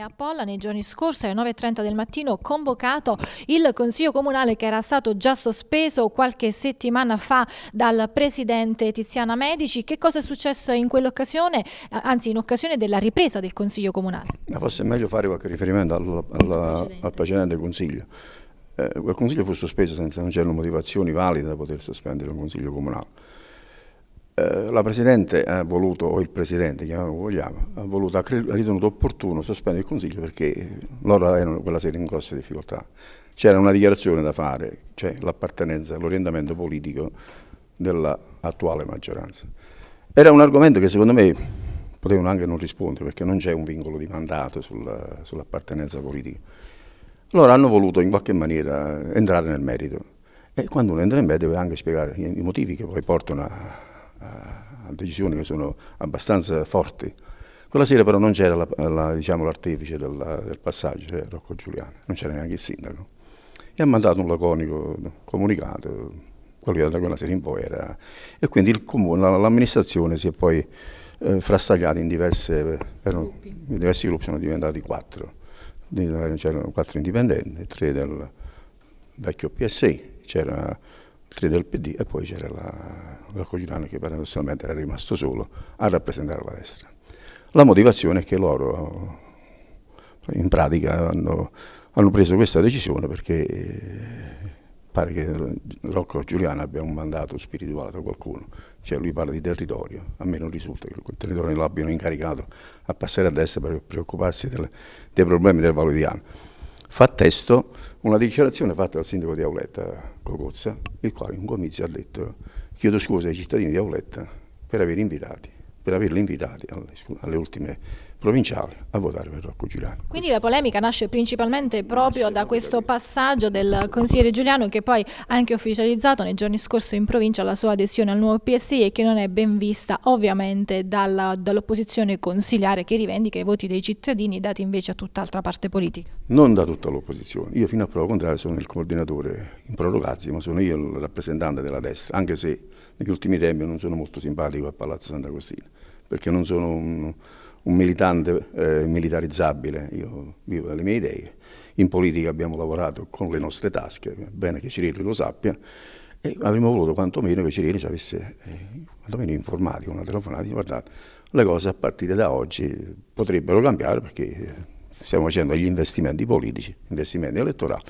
A Polla nei giorni scorsi alle 9.30 del mattino convocato il Consiglio Comunale che era stato già sospeso qualche settimana fa dal Presidente Tiziana Medici. Che cosa è successo in quell'occasione, eh, anzi in occasione della ripresa del Consiglio Comunale? Forse è meglio fare qualche riferimento al, al, precedente. al precedente Consiglio. Eh, quel Consiglio fu sospeso senza che non c'erano motivazioni valide da poter sospendere un Consiglio Comunale. Eh, la Presidente ha voluto, o il Presidente, chiamiamolo come vogliamo, ha, voluto, ha ritenuto opportuno sospendere il Consiglio perché loro erano quella sera in grosse difficoltà. C'era una dichiarazione da fare, cioè l'appartenenza, l'orientamento politico dell'attuale maggioranza. Era un argomento che secondo me potevano anche non rispondere perché non c'è un vincolo di mandato sul, sull'appartenenza politica. Loro hanno voluto in qualche maniera entrare nel merito e quando uno entra in merito deve anche spiegare i motivi che poi portano a decisioni che sono abbastanza forti. Quella sera però non c'era la, la, diciamo, l'artefice del, del passaggio, cioè Rocco Giuliano, non c'era neanche il sindaco. E ha mandato un laconico comunicato, quello che da quella sera in poi era... E quindi il comune, l'amministrazione si è poi eh, frastagliata in, diverse, erano, in diversi gruppi, sono diventati quattro. C'erano quattro indipendenti, tre del vecchio PSI, c'era tre del PD e poi c'era la, la Cogirano che paradossalmente era rimasto solo a rappresentare la destra. La motivazione è che loro in pratica hanno, hanno preso questa decisione perché eh, pare che Rocco Giuliano abbia un mandato spirituale da qualcuno, cioè lui parla di territorio, a me non risulta che il territorio l'abbiano incaricato a passare a destra per preoccuparsi del, dei problemi del Valodiano fa testo una dichiarazione fatta dal sindaco di Auletta, Cocozza, il quale in un comizio ha detto chiedo scusa ai cittadini di Auletta per averli invitati, per averli invitati alle, alle ultime provinciale a votare per Rocco Giuliano. Quindi la polemica nasce principalmente proprio nasce da questo passaggio del consigliere Giuliano che poi ha anche ufficializzato nei giorni scorsi in provincia la sua adesione al nuovo PSI e che non è ben vista ovviamente dall'opposizione dall consigliare che rivendica i voti dei cittadini dati invece a tutt'altra parte politica. Non da tutta l'opposizione, io fino a prova contraria sono il coordinatore in prorogazzi ma sono io il rappresentante della destra anche se negli ultimi tempi non sono molto simpatico a Palazzo Sant'Agostino perché non sono... Un, un militante eh, militarizzabile, io vivo dalle mie idee, in politica abbiamo lavorato con le nostre tasche, bene che Cirilli lo sappia, e avremmo voluto quantomeno che Cirilli ci avesse eh, quantomeno informati con una telefonata, guardate, le cose a partire da oggi potrebbero cambiare perché eh, stiamo facendo gli investimenti politici, investimenti elettorali,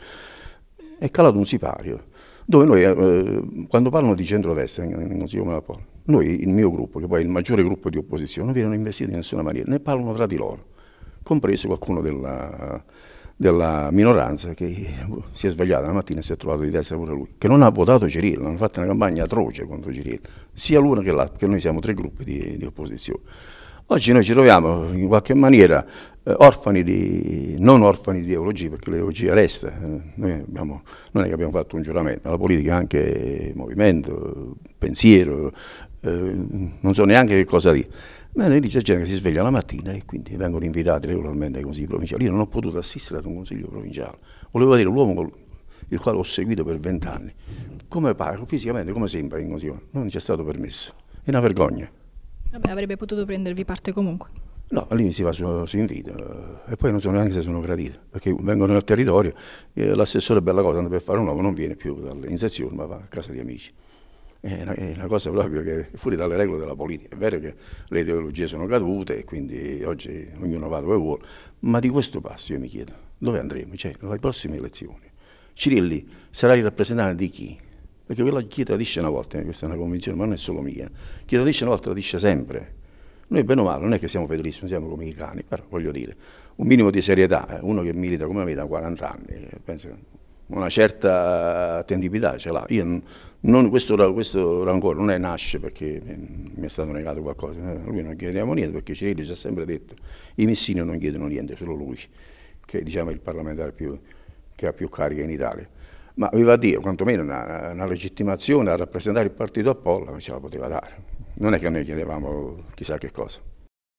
è calato un sipario, dove noi, eh, quando parlano di centrodestra in, in Consiglio Monopolo, noi, il mio gruppo, che poi è il maggiore gruppo di opposizione, non vengono investiti in nessuna maniera, ne parlano tra di loro, compreso qualcuno della, della minoranza che si è svegliato la mattina e si è trovato di testa pure lui, che non ha votato Cirillo, hanno fatto una campagna atroce contro Cirillo, sia l'una che l'altra, perché noi siamo tre gruppi di, di opposizione. Oggi noi ci troviamo in qualche maniera eh, orfani di, non orfani di ideologia, perché l'ideologia resta. Eh, noi abbiamo, non è che abbiamo fatto un giuramento, la politica è anche movimento, pensiero, eh, non so neanche che cosa dire. Bene, lì c'è gente che si sveglia la mattina e quindi vengono invitati regolarmente ai consigli provinciali. Io non ho potuto assistere ad un consiglio provinciale. Volevo dire, l'uomo il quale ho seguito per vent'anni, come pare, fisicamente come sembra in consiglio, non ci è stato permesso. È una vergogna. Vabbè, avrebbe potuto prendervi parte comunque. No, lì si va su, su invito eh, e poi non so neanche se sono gradito, perché vengono nel territorio e l'assessore cosa, andando per fare un uomo non viene più dall'iniziazione ma va a casa di amici. È una, è una, cosa proprio che è fuori dalle regole della politica. È vero che le ideologie sono cadute e quindi oggi ognuno va dove vuole, ma di questo passo io mi chiedo dove andremo? Cioè, alle prossime elezioni. Cirilli sarà il rappresentante di chi? Perché quello chi tradisce una volta, eh, questa è una convinzione, ma non è solo mia, chi tradisce una volta tradisce sempre. Noi bene o male non è che siamo federissimi, siamo come i cani, però voglio dire, un minimo di serietà, eh, uno che milita come me da 40 anni, eh, penso che una certa tendibilità ce l'ha. Non, questo, questo, rancore non è nasce perché mi è stato negato qualcosa, noi eh, non chiediamo niente perché Cirilli ci ha sempre detto i messini non chiedono niente, solo lui, che diciamo, è il parlamentare più, che ha più carica in Italia. Ma aveva a Dio, quantomeno una, una, legittimazione a rappresentare il partito a Polla, ce la poteva dare. Non è che noi chiedevamo chissà che cosa.